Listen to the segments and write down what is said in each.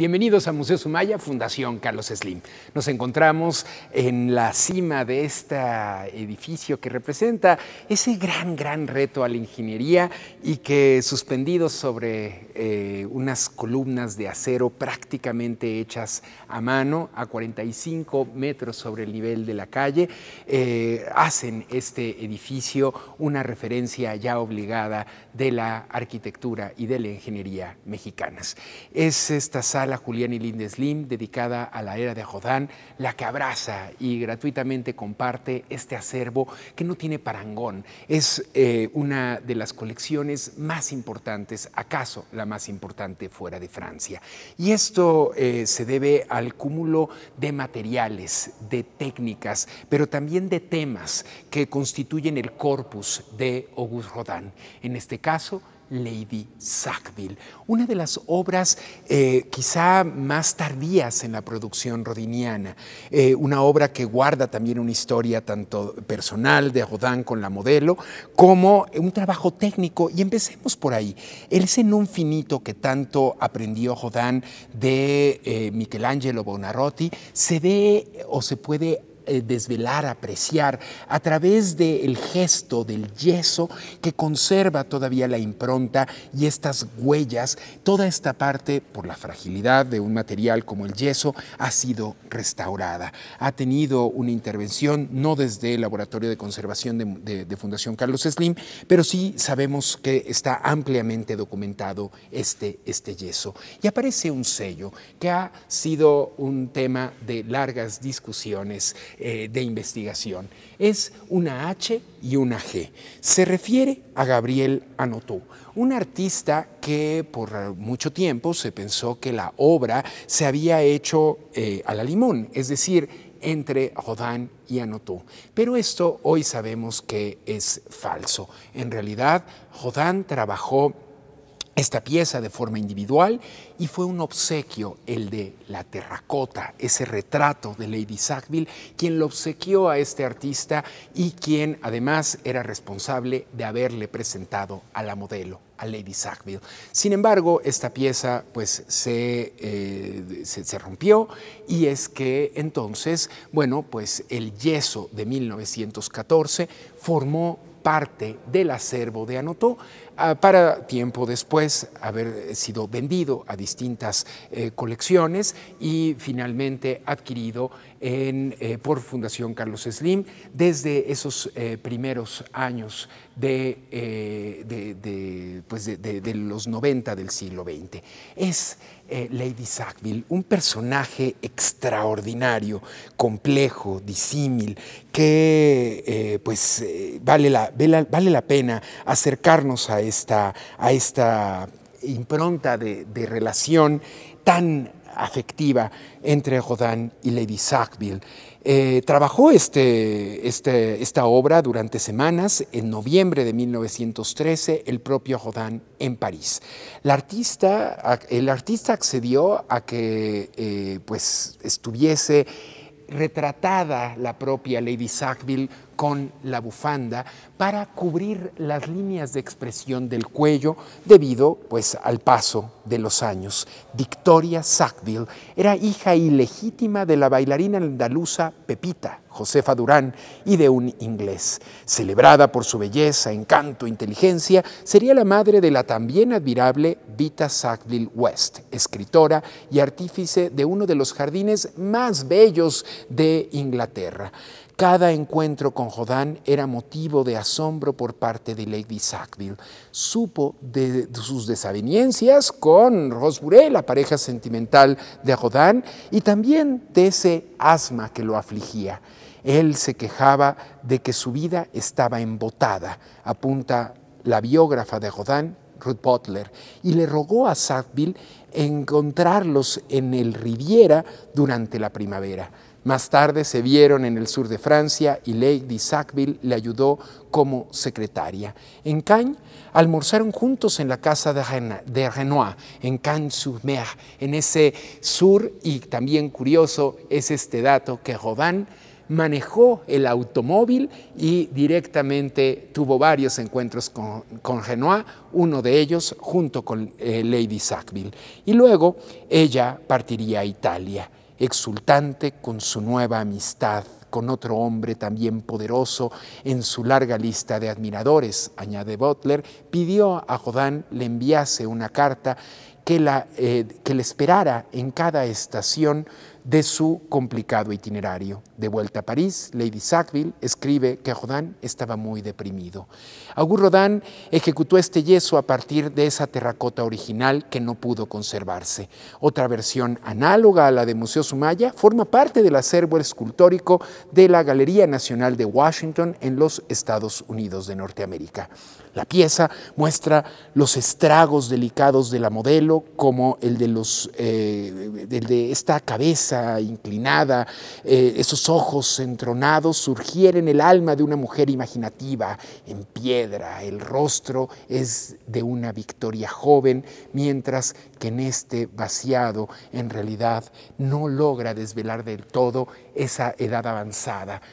Bienvenidos a Museo Sumaya, Fundación Carlos Slim. Nos encontramos en la cima de este edificio que representa ese gran, gran reto a la ingeniería y que suspendidos sobre eh, unas columnas de acero prácticamente hechas a mano a 45 metros sobre el nivel de la calle, eh, hacen este edificio una referencia ya obligada de la arquitectura y de la ingeniería mexicanas. Es esta sala Julián y Linda Slim dedicada a la era de Jodán, la que abraza y gratuitamente comparte este acervo que no tiene parangón. Es eh, una de las colecciones más importantes, acaso la más importante fuera de Francia. Y esto eh, se debe al cúmulo de materiales, de técnicas, pero también de temas que constituyen el corpus de Auguste Rodin. En este caso, Lady Sackville, una de las obras eh, quizá más tardías en la producción rodiniana, eh, una obra que guarda también una historia tanto personal de Rodin con la modelo como un trabajo técnico. Y empecemos por ahí. El un finito que tanto aprendió Rodin de eh, Michelangelo Bonarroti se ve o se puede eh, desvelar, apreciar, a través del el gesto, del yeso, que conserva todavía la impronta y estas huellas, toda esta parte, por la fragilidad de un material como el yeso, ha sido restaurada. Ha tenido una intervención, no desde el Laboratorio de Conservación de, Fundación Carlos Slim, pero sí sabemos que está ampliamente documentado este, este yeso. Y aparece un sello que ha sido un tema de largas discusiones eh, de investigación. Es una H y una G. Se refiere a Gabriel Anotó, un artista que por mucho tiempo se pensó que la obra se había hecho eh, a la limón, es decir, entre Jodán y Anotó. Pero esto hoy sabemos que es falso. En realidad, Jodán trabajó esta pieza de forma individual y fue un obsequio el de la terracota, ese retrato de Lady Sackville, quien lo obsequió a este artista y quien además era responsable de haberle presentado a la modelo, a Lady Sackville. Sin embargo, esta pieza pues se, eh, se, se, rompió y es que entonces, bueno, pues el yeso de 1914 formó parte del acervo de Anotó. Ah, para tiempo después haber eh, sido vendido a distintas eh, colecciones y finalmente adquirido eh, por Fundación Carlos Slim desde esos primeros años de, pues, los 90 del siglo XX. Es Lady Sackville un personaje extraordinario, complejo, disímil, que pues vale la, vale, la, pena acercarnos a él esta, a esta impronta de, relación tan afectiva entre Rodin y Lady Sackville. Eh, trabajó este, este, esta obra durante semanas. En noviembre de 1913, el propio Rodin en París. el artista accedió a que eh, pues, estuviese retratada la propia Lady Sackville con la bufanda para cubrir las líneas de expresión del cuello debido pues al paso de los años. Victoria Sackville era hija ilegítima de la bailarina andaluza Pepita Josefa Durán y de un inglés. Celebrada por su belleza, encanto, e inteligencia, sería la madre de la también admirable Vita Sackville West, escritora y artífice de uno de los jardines más bellos de Inglaterra. Cada encuentro con Jodán era motivo de asombro por parte de Lady Sackville. Supo de sus desavenencias con Rosbury, la pareja sentimental de Jodán, y también de ese asma que lo afligía. Él se quejaba de que su vida estaba embotada, apunta la biógrafa de Jodán, Ruth Butler, y le rogó a Sackville encontrarlos en el Riviera durante la primavera. Más tarde se vieron en el sur de Francia y Lady Sackville le ayudó como secretaria. En Caen almorzaron juntos en la casa de, Renoir, en caen sur mer En ese sur, y también curioso es este dato que Rodin manejó el automóvil y directamente tuvo varios encuentros con, Renoir, uno de ellos junto con eh, Lady Sackville. Y luego ella partiría a Italia exultante con su nueva amistad con otro hombre también poderoso en su larga lista de admiradores, añade Butler, pidió a jodán le enviase una carta que, la, eh, que le esperara en cada estación de su complicado itinerario. De vuelta a París, Lady Sackville escribe que Jodán estaba muy deprimido. Auguste Rodán ejecutó este yeso a partir de esa terracota original que no pudo conservarse. Otra versión análoga a la de Museo Sumaya forma parte del acervo escultórico de la Galería Nacional de Washington en los Estados Unidos de Norteamérica. La pieza muestra los estragos delicados de la modelo, como el de, los, eh, de esta cabeza inclinada, eh, esos ojos entronados, surgir en el alma de una mujer imaginativa, en piedra. El rostro es de una victoria joven, mientras que en este vaciado, en realidad, no logra desvelar del todo esa edad avanzada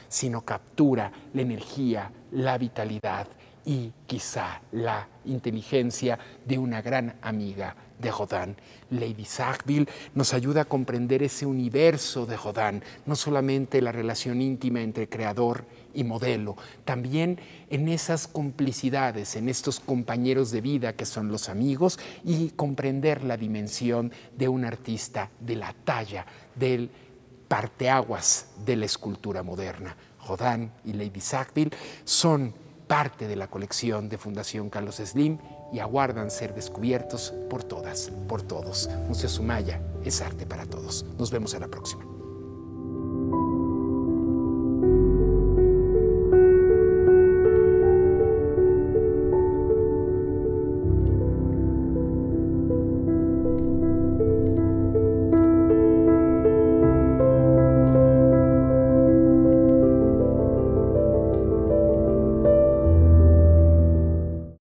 sino captura la energía, la vitalidad y quizá la inteligencia de una gran amiga de Jodán. Lady Sackville nos ayuda a comprender ese universo de Jodán, no solamente la relación íntima entre creador y modelo, también en esas complicidades, en estos compañeros de vida que son los amigos y comprender la dimensión de un artista de la talla del parteaguas de la escultura moderna. Jodán y Lady Sackville son parte de la colección de Fundación Carlos Slim y aguardan ser descubiertos por todas, por todos. Museo Sumaya es arte para todos. Nos vemos en la próxima.